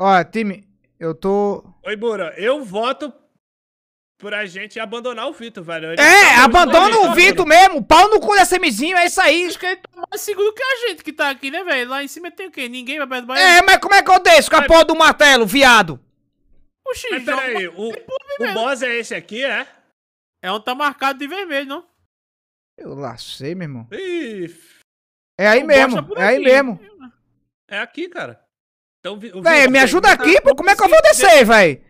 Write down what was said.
Ó, time, eu tô. Oi, Bura, eu voto a gente abandonar o Vitor, velho. Ele é, tá abandona o Vitor mesmo. Pau no cu da semizinho, é isso aí. Acho que ele tá mais seguro que a gente que tá aqui, né, velho? Lá em cima tem o quê? Ninguém vai perto do banheiro. É, mas como é que eu desço com a porra do martelo, viado? Oxi, mas peraí, o, o boss é esse aqui, é? É um tá marcado de vermelho, não? Eu lacei, meu irmão. Ih, é aí mesmo, tá é aí mesmo. É aqui, cara. Então, Véi, me ajuda aqui, pô. Como é que eu vou descer, véi?